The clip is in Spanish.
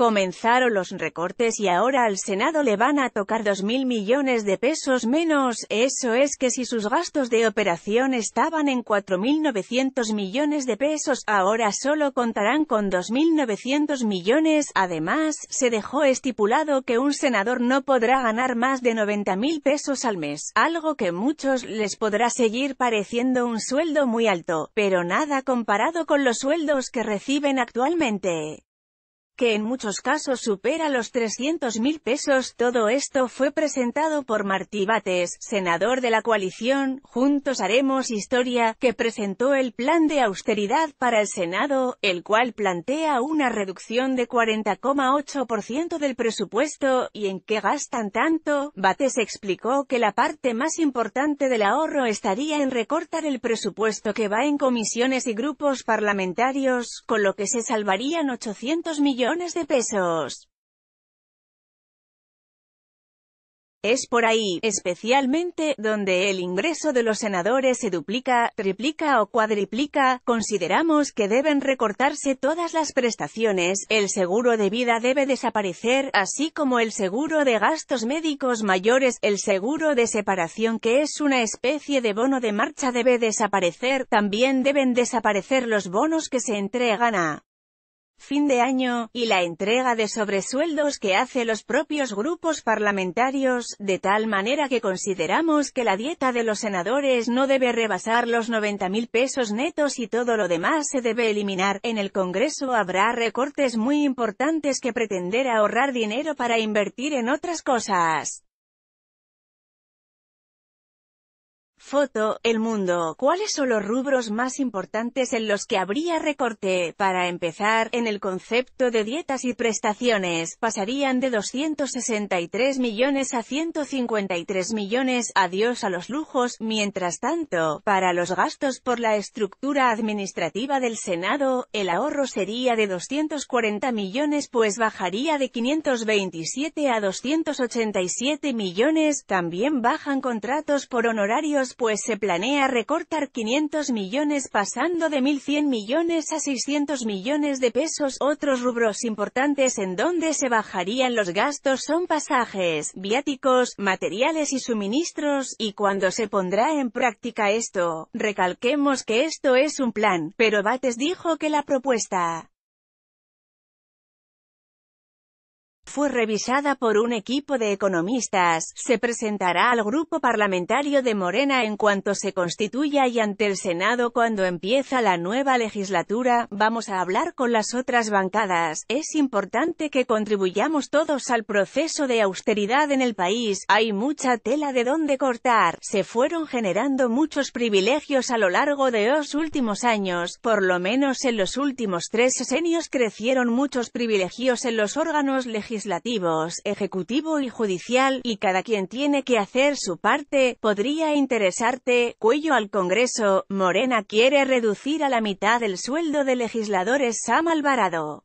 Comenzaron los recortes y ahora al Senado le van a tocar 2.000 millones de pesos menos, eso es que si sus gastos de operación estaban en 4.900 millones de pesos, ahora solo contarán con 2.900 millones, además, se dejó estipulado que un senador no podrá ganar más de 90.000 pesos al mes, algo que muchos les podrá seguir pareciendo un sueldo muy alto, pero nada comparado con los sueldos que reciben actualmente que en muchos casos supera los 300 mil pesos. Todo esto fue presentado por Martí Bates, senador de la coalición Juntos Haremos Historia, que presentó el plan de austeridad para el Senado, el cual plantea una reducción de 40,8% del presupuesto, y en qué gastan tanto. Bates explicó que la parte más importante del ahorro estaría en recortar el presupuesto que va en comisiones y grupos parlamentarios, con lo que se salvarían 800 millones de pesos. Es por ahí, especialmente, donde el ingreso de los senadores se duplica, triplica o cuadriplica, consideramos que deben recortarse todas las prestaciones, el seguro de vida debe desaparecer, así como el seguro de gastos médicos mayores, el seguro de separación que es una especie de bono de marcha debe desaparecer, también deben desaparecer los bonos que se entregan a fin de año, y la entrega de sobresueldos que hace los propios grupos parlamentarios, de tal manera que consideramos que la dieta de los senadores no debe rebasar los 90.000 pesos netos y todo lo demás se debe eliminar. En el Congreso habrá recortes muy importantes que pretender ahorrar dinero para invertir en otras cosas. Foto, El Mundo. ¿Cuáles son los rubros más importantes en los que habría recorte? Para empezar, en el concepto de dietas y prestaciones, pasarían de 263 millones a 153 millones, adiós a los lujos. Mientras tanto, para los gastos por la estructura administrativa del Senado, el ahorro sería de 240 millones pues bajaría de 527 a 287 millones. También bajan contratos por honorarios pues se planea recortar 500 millones pasando de 1.100 millones a 600 millones de pesos. Otros rubros importantes en donde se bajarían los gastos son pasajes, viáticos, materiales y suministros, y cuando se pondrá en práctica esto, recalquemos que esto es un plan, pero Bates dijo que la propuesta fue revisada por un equipo de economistas, se presentará al grupo parlamentario de Morena en cuanto se constituya y ante el Senado cuando empieza la nueva legislatura, vamos a hablar con las otras bancadas, es importante que contribuyamos todos al proceso de austeridad en el país, hay mucha tela de dónde cortar, se fueron generando muchos privilegios a lo largo de los últimos años, por lo menos en los últimos tres sesenios crecieron muchos privilegios en los órganos legislativos legislativos, ejecutivo y judicial, y cada quien tiene que hacer su parte, podría interesarte, cuello al Congreso, Morena quiere reducir a la mitad el sueldo de legisladores Sam Alvarado.